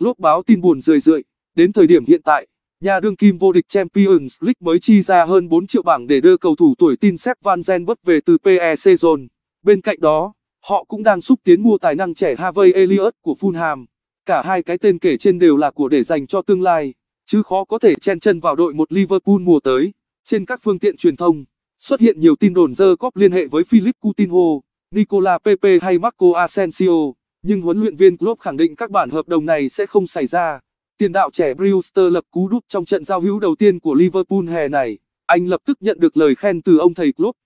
lúc báo tin buồn rười rượi, đến thời điểm hiện tại, nhà đương kim vô địch Champions League mới chi ra hơn 4 triệu bảng để đưa cầu thủ tuổi tin Seth Van Gen bất về từ PEC Zone. Bên cạnh đó, họ cũng đang xúc tiến mua tài năng trẻ Harvey Elliott của Fulham. Cả hai cái tên kể trên đều là của để dành cho tương lai, chứ khó có thể chen chân vào đội một Liverpool mùa tới. Trên các phương tiện truyền thông, xuất hiện nhiều tin đồn dơ cóp liên hệ với Philip Coutinho, Nicola Pepe hay Marco Asensio. Nhưng huấn luyện viên Klopp khẳng định các bản hợp đồng này sẽ không xảy ra. Tiền đạo trẻ Brewster lập cú đúp trong trận giao hữu đầu tiên của Liverpool hè này. Anh lập tức nhận được lời khen từ ông thầy Klopp.